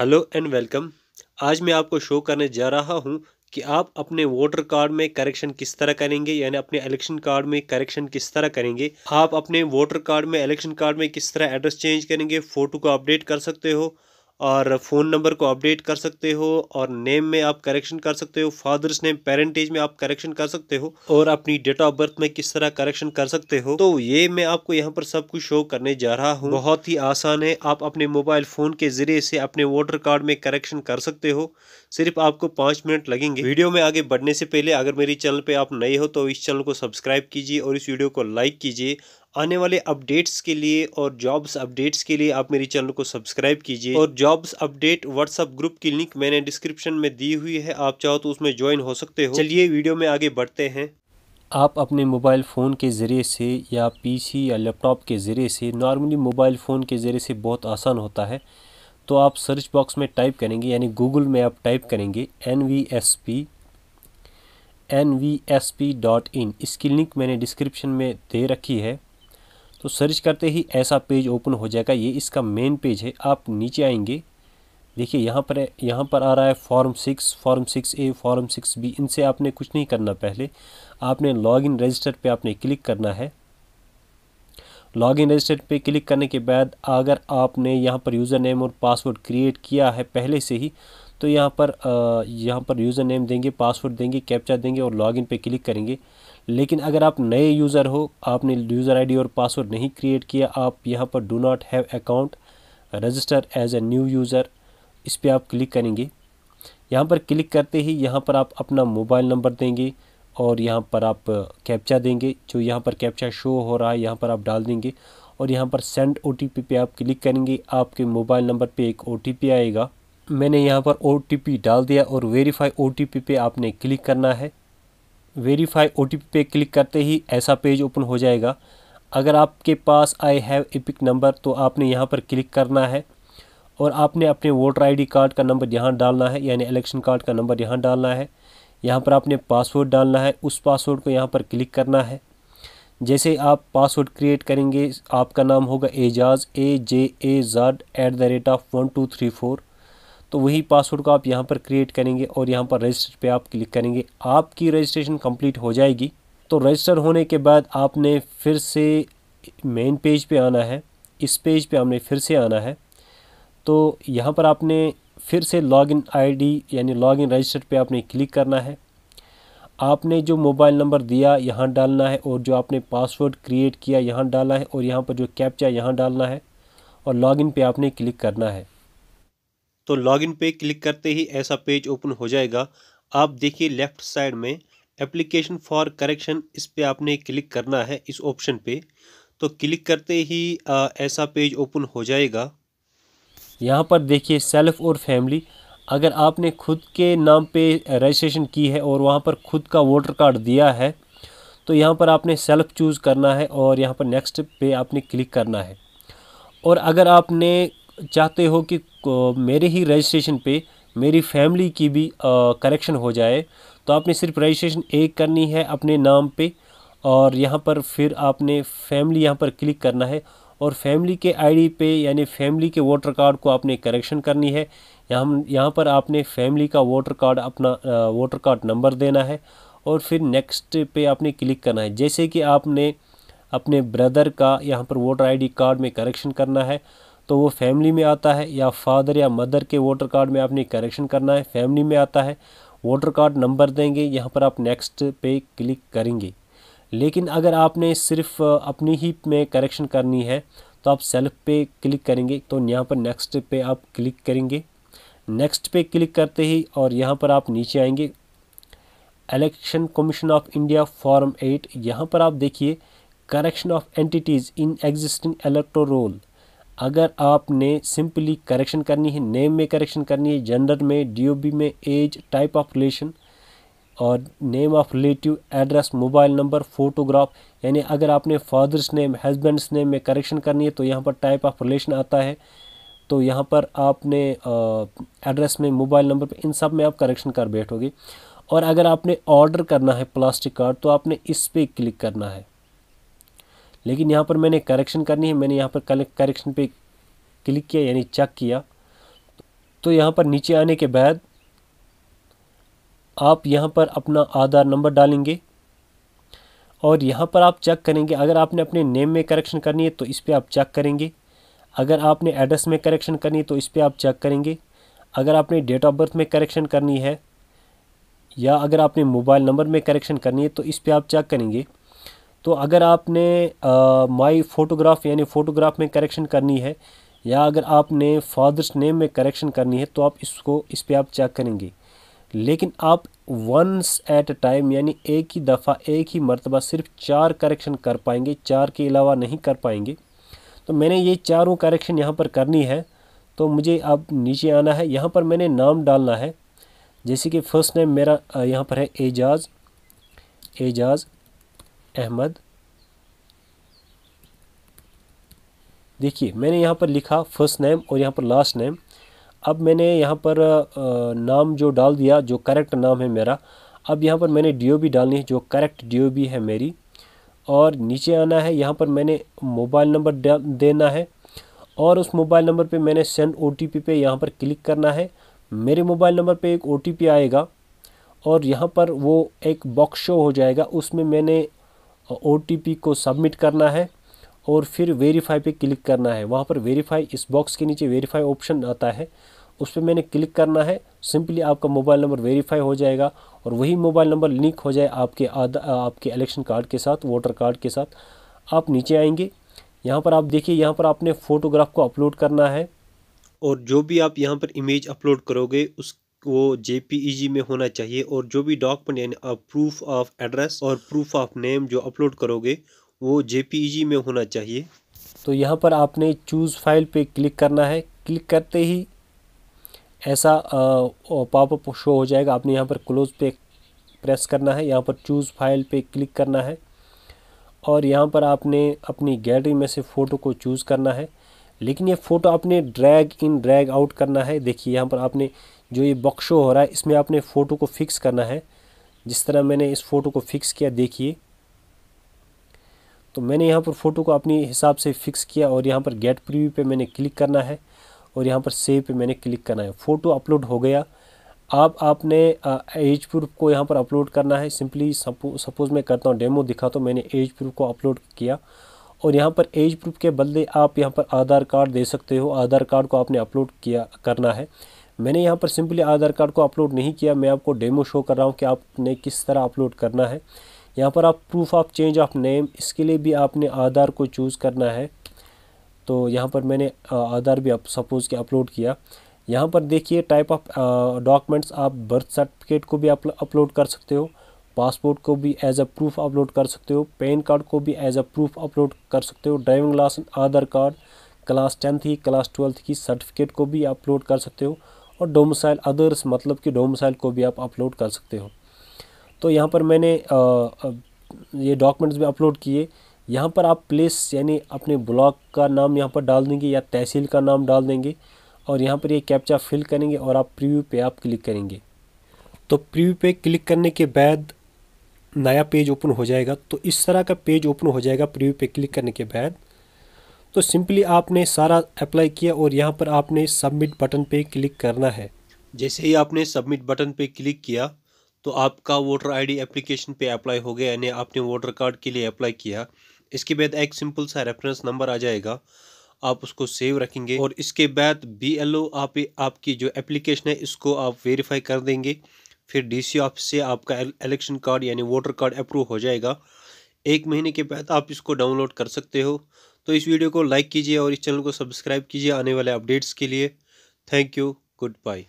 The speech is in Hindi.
हेलो एंड वेलकम आज मैं आपको शो करने जा रहा हूँ कि आप अपने वोटर कार्ड में करेक्शन किस तरह करेंगे यानी अपने इलेक्शन कार्ड में करेक्शन किस तरह करेंगे आप अपने वोटर कार्ड में इलेक्शन कार्ड में किस तरह एड्रेस चेंज करेंगे फ़ोटो को अपडेट कर सकते हो और फ़ोन नंबर को अपडेट कर सकते हो और नेम में आप करेक्शन कर सकते हो फादर्स नेम पेरेंटेज में आप करेक्शन कर सकते हो और अपनी डेट ऑफ बर्थ में किस तरह करेक्शन कर सकते हो तो ये मैं आपको यहाँ पर सब कुछ शो करने जा रहा हूँ बहुत ही आसान है आप अपने मोबाइल फ़ोन के ज़रिए से अपने वोटर कार्ड में करेक्शन कर सकते हो सिर्फ आपको पाँच मिनट लगेंगे वीडियो में आगे बढ़ने से पहले अगर मेरी चैनल पर आप नए हो तो इस चैनल को सब्सक्राइब कीजिए और इस वीडियो को लाइक कीजिए आने वाले अपडेट्स के लिए और जॉब्स अपडेट्स के लिए आप मेरे चैनल को सब्सक्राइब कीजिए और जॉब्स अपडेट व्हाट्सअप ग्रुप की लिंक मैंने डिस्क्रिप्शन में दी हुई है आप चाहो तो उसमें ज्वाइन हो सकते हो चलिए वीडियो में आगे बढ़ते हैं आप अपने मोबाइल फ़ोन के ज़रिए से या पीसी या लैपटॉप के ज़रिए से नॉर्मली मोबाइल फ़ोन के ज़रिए से बहुत आसान होता है तो आप सर्च बॉक्स में टाइप करेंगे यानी गूगल में आप टाइप करेंगे N V S P N V S P dot in इसकी लिंक मैंने डिस्क्रिप्शन में दे रखी है तो सर्च करते ही ऐसा पेज ओपन हो जाएगा ये इसका मेन पेज है आप नीचे आएंगे देखिए यहाँ पर यहाँ पर आ रहा है form six form six A form six B इनसे आपने कुछ नहीं करना पहले आपने लॉगिन रजिस्टर पे आपने क्लिक करना है लॉगिन रजिस्टर पे क्लिक करने के बाद अगर आपने यहाँ पर यूज़र नेम और पासवर्ड क्रिएट किया है पहले से ही तो यहाँ पर यहाँ पर यूज़र नेम देंगे पासवर्ड देंगे कैप्चा देंगे और लॉगिन पे क्लिक करेंगे लेकिन अगर आप नए यूज़र हो आपने यूज़र आईडी और पासवर्ड नहीं क्रिएट किया आप यहाँ पर do not have account register as a new user इस पर आप क्लिक करेंगे यहाँ पर क्लिक करते ही यहाँ पर आप अपना मोबाइल नंबर देंगे और यहाँ पर आप कैप्चा देंगे जो यहाँ पर कैप्चा शो हो रहा है यहाँ पर आप डाल देंगे और यहाँ पर सेंड ओ पे आप क्लिक करेंगे आपके मोबाइल नंबर पे एक ओ आएगा मैंने यहाँ पर ओ डाल दिया और वेरीफाई ओ पे आपने क्लिक करना है वेरीफाई ओ पे क्लिक करते ही ऐसा पेज ओपन हो जाएगा अगर आपके पास आई हैव पिक नंबर तो आपने यहाँ पर क्लिक करना है और आपने अपने वोटर आईडी कार्ड का नंबर यहाँ डालना है यानी इलेक्शन कार्ड का नंबर यहाँ डालना है यहाँ पर आपने पासवर्ड डालना है उस पासवर्ड को यहाँ पर क्लिक करना है जैसे आप पासवर्ड क्रिएट करेंगे आपका नाम होगा एजाज ए J A Z at the rate of one two three four तो वही पासवर्ड को आप यहाँ पर क्रिएट करेंगे और यहाँ पर रजिस्टर पर आप क्लिक करेंगे आपकी रजिस्ट्रेशन कम्प्लीट हो जाएगी तो रजिस्टर होने के बाद आपने फिर से मेन पेज पे आना है इस पेज पे हमने फिर से आना है तो यहाँ पर आपने फिर से लॉगिन आईडी यानी लॉगिन रजिस्टर पे आपने क्लिक करना है आपने जो मोबाइल नंबर दिया यहाँ डालना है और जो आपने पासवर्ड क्रिएट किया यहाँ डाला है और यहाँ पर जो कैप्चा यहाँ डालना है और लॉगिन पे आपने क्लिक करना है तो लॉगिन पे क्लिक करते ही ऐसा पेज ओपन हो जाएगा आप देखिए लेफ़्ट साइड में एप्लीकेशन फॉर करेक्शन इस पर आपने क्लिक करना है इस ऑप्शन पे तो क्लिक करते ही आ, ऐसा पेज ओपन हो जाएगा यहाँ पर देखिए सेल्फ और फैमिली अगर आपने खुद के नाम पे रजिस्ट्रेशन की है और वहाँ पर खुद का वोटर कार्ड दिया है तो यहाँ पर आपने सेल्फ चूज़ करना है और यहाँ पर नेक्स्ट पे आपने क्लिक करना है और अगर आपने चाहते हो कि मेरे ही रजिस्ट्रेशन पे मेरी फैमिली की भी करेक्शन हो जाए तो आपने सिर्फ रजिस्ट्रेशन एक करनी है अपने नाम पे और यहाँ पर फिर आपने फैमिली यहाँ पर क्लिक करना है और फैमिली के आईडी पे यानी फैमिली के वोटर कार्ड को आपने करेक्शन करनी है यहाँ यहाँ पर आपने फैमिली का वोटर कार्ड अपना वोटर कार्ड नंबर देना है और फिर नेक्स्ट पे आपने क्लिक करना है जैसे कि आपने अपने ब्रदर का यहाँ पर वोटर आईडी कार्ड में करेक्शन करना है तो वो फैमिली में आता है या फादर या मदर के वोटर कार्ड में आपने करेक्शन करना है फैमिली में आता है वोटर कार्ड नंबर देंगे यहाँ पर आप नेक्स्ट पे क्लिक करेंगे लेकिन अगर आपने सिर्फ अपनी ही में करेक्शन करनी है तो आप सेल्फ पे क्लिक करेंगे तो यहाँ पर नेक्स्ट पे आप क्लिक करेंगे नेक्स्ट पे क्लिक करते ही और यहाँ पर आप नीचे आएंगे election commission of India form eight यहाँ पर आप देखिए correction of entities in existing roll अगर आपने सिंपली करेक्शन करनी है नेम में करेक्शन करनी है जेंडर में डीओबी में एज टाइप ऑफ रिलेशन और name of relative address mobile number photograph यानी अगर आपने फादर्स नेम हस्बैंड्स नेम में करेक्शन करनी है तो यहाँ पर टाइप ऑफ रिलेशन आता है तो यहाँ पर आपने एड्रेस में मोबाइल नंबर पर इन सब में आप करेक्शन कर बैठोगे और अगर आपने ऑर्डर करना है प्लास्टिक कार्ड तो आपने इस पर क्लिक करना है लेकिन यहाँ पर मैंने करेक्शन करनी है मैंने यहाँ पर करेक्शन पे क्लिक किया यानी चेक किया तो यहाँ पर नीचे आने के बाद आप यहाँ पर अपना आधार नंबर डालेंगे और यहाँ पर आप चेक करेंगे अगर आपने अपने नेम में करेक्शन करनी है तो इस पर आप चेक करेंगे अगर आपने एड्रेस में करेक्शन करनी है तो इस पर आप चेक करेंगे अगर आपने डेट ऑफ बर्थ में करेक्शन करनी है या अगर आपने मोबाइल नंबर में करेक्शन करनी है तो इस पर आप चेक करेंगे तो अगर आपने माई फ़ोटोग्राफ यानी फ़ोटोग्राफ में करेक्शन करनी है या अगर आपने फादर्स नेम में करेक्शन करनी है तो आप इसको इस पर आप चेक करेंगे लेकिन आप वंस एट अ टाइम यानी एक ही दफ़ा एक ही मरतबा सिर्फ चार करेक्शन कर पाएंगे चार के अलावा नहीं कर पाएंगे तो मैंने ये चारों करेक्शन यहाँ पर करनी है तो मुझे अब नीचे आना है यहाँ पर मैंने नाम डालना है जैसे कि फ़र्स्ट नेम मेरा यहाँ पर है एजाज एजाज अहमद देखिए मैंने यहाँ पर लिखा फर्स्ट नेम और यहाँ पर लास्ट नेम अब मैंने यहाँ पर नाम जो डाल दिया जो करेक्ट नाम है मेरा अब यहाँ पर मैंने डी डालनी है जो करेक्ट डी है मेरी और नीचे आना है यहाँ पर मैंने मोबाइल नंबर देना है और उस मोबाइल नंबर पे मैंने सेंड ओ टी पी पे यहाँ पर क्लिक करना है मेरे मोबाइल नंबर पे एक ओ टी पी आएगा और यहाँ पर वो एक बॉक्स शो हो जाएगा उसमें मैंने ओ को सबमिट करना है और फिर वेरीफाई पे क्लिक करना है वहाँ पर वेरीफाई इस बॉक्स के नीचे वेरीफाई ऑप्शन आता है उस पर मैंने क्लिक करना है सिंपली आपका मोबाइल नंबर वेरीफाई हो जाएगा और वही मोबाइल नंबर लिंक हो जाए आपके आधा आपके इलेक्शन कार्ड के साथ वोटर कार्ड के साथ आप नीचे आएंगे यहाँ पर आप देखिए यहाँ पर आपने फ़ोटोग्राफ को अपलोड करना है और जो भी आप यहाँ पर इमेज अपलोड करोगे उस वो जे e में होना चाहिए और जो भी डॉक्यूमेंट यानी प्रूफ ऑफ एड्रेस और प्रूफ ऑफ नेम जो अपलोड करोगे वो जे e में होना चाहिए तो यहाँ पर आपने चूज़ फाइल पे क्लिक करना है क्लिक करते ही ऐसा पॉपअप शो हो जाएगा आपने यहाँ पर क्लोज पे प्रेस करना है यहाँ पर चूज़ फाइल पे क्लिक करना है और यहाँ पर आपने अपनी गैलरी में से फ़ोटो को चूज़ करना है लेकिन ये फ़ोटो आपने ड्रैग इन ड्रैग आउट करना है देखिए यहाँ पर आपने जो ये बक्शो हो रहा है इसमें आपने फ़ोटो को फिक्स करना है जिस तरह मैंने इस फ़ोटो को फिक्स किया देखिए तो मैंने यहाँ पर फ़ोटो को अपने हिसाब से फ़िक्स किया और यहाँ पर गेट प्रीव्यू पे मैंने क्लिक करना है और यहाँ पर सेव पे मैंने क्लिक करना है फ़ोटो अपलोड हो गया आप आपने एज प्रूफ को यहाँ पर अपलोड करना है सिंपली सपोज़ मैं करता हूँ डेमो दिखा तो मैंने एज प्रूफ को अपलोड किया और यहाँ पर एज प्रूफ के बदले आप यहाँ पर आधार कार्ड दे सकते हो आधार कार्ड को आपने अपलोड किया करना है मैंने यहाँ पर सिंपली आधार कार्ड को अपलोड नहीं किया मैं आपको डेमो शो कर रहा हूँ कि आपने किस तरह अपलोड करना है यहाँ पर आप proof of change of name इसके लिए भी आपने आधार को चूज़ करना है तो यहाँ पर मैंने आधार भी सपोज़ कि अपलोड किया यहाँ पर देखिए टाइप ऑफ डॉक्यूमेंट्स आप बर्थ सर्टिफिकेट को भी अपलोड कर सकते हो पासपोर्ट को भी एज अ प्रूफ अपलोड कर सकते हो पैन कार्ड को भी एज अ प्रूफ अपलोड कर सकते हो driving licence Aadhaar card class tenth की क्लास ट्वेल्थ की सर्टिफिकेट को भी अपलोड कर सकते हो और डोमिसाइल अदर्स मतलब कि डोमिसाइल को भी आप अपलोड कर सकते हो तो यहाँ पर मैंने आ, ये डॉक्यूमेंट्स भी अपलोड किए यहाँ पर आप प्लेस यानी अपने ब्लॉक का नाम यहाँ पर डाल देंगे या तहसील का नाम डाल देंगे और यहाँ पर ये यह कैप्चा फिल करेंगे और आप प्रीव्यू पे आप क्लिक करेंगे तो प्रीव्यू पे क्लिक करने के बाद नया पेज ओपन हो जाएगा तो इस तरह का पेज ओपन हो जाएगा प्रीव्यू पे क्लिक करने के बाद तो सिंपली आपने सारा अप्लाई किया और यहाँ पर आपने सबमिट बटन पे क्लिक करना है जैसे ही आपने सबमिट बटन पे क्लिक किया तो आपका वोटर आईडी एप्लीकेशन पे अप्लाई हो गया यानी आपने वोटर कार्ड के लिए अप्लाई किया इसके बाद एक सिंपल सा रेफरेंस नंबर आ जाएगा आप उसको सेव रखेंगे और इसके बाद बी एल ओ आप आपकी जो एप्लीकेशन है इसको आप वेरीफाई कर देंगे फिर डीसी ऑफिस से आपका इलेक्शन कार्ड यानी वोटर कार्ड अप्रूव हो जाएगा एक महीने के बाद आप इसको डाउनलोड कर सकते हो तो इस वीडियो को लाइक कीजिए और इस चैनल को सब्सक्राइब कीजिए आने वाले अपडेट्स के लिए थैंक यू गुड बाय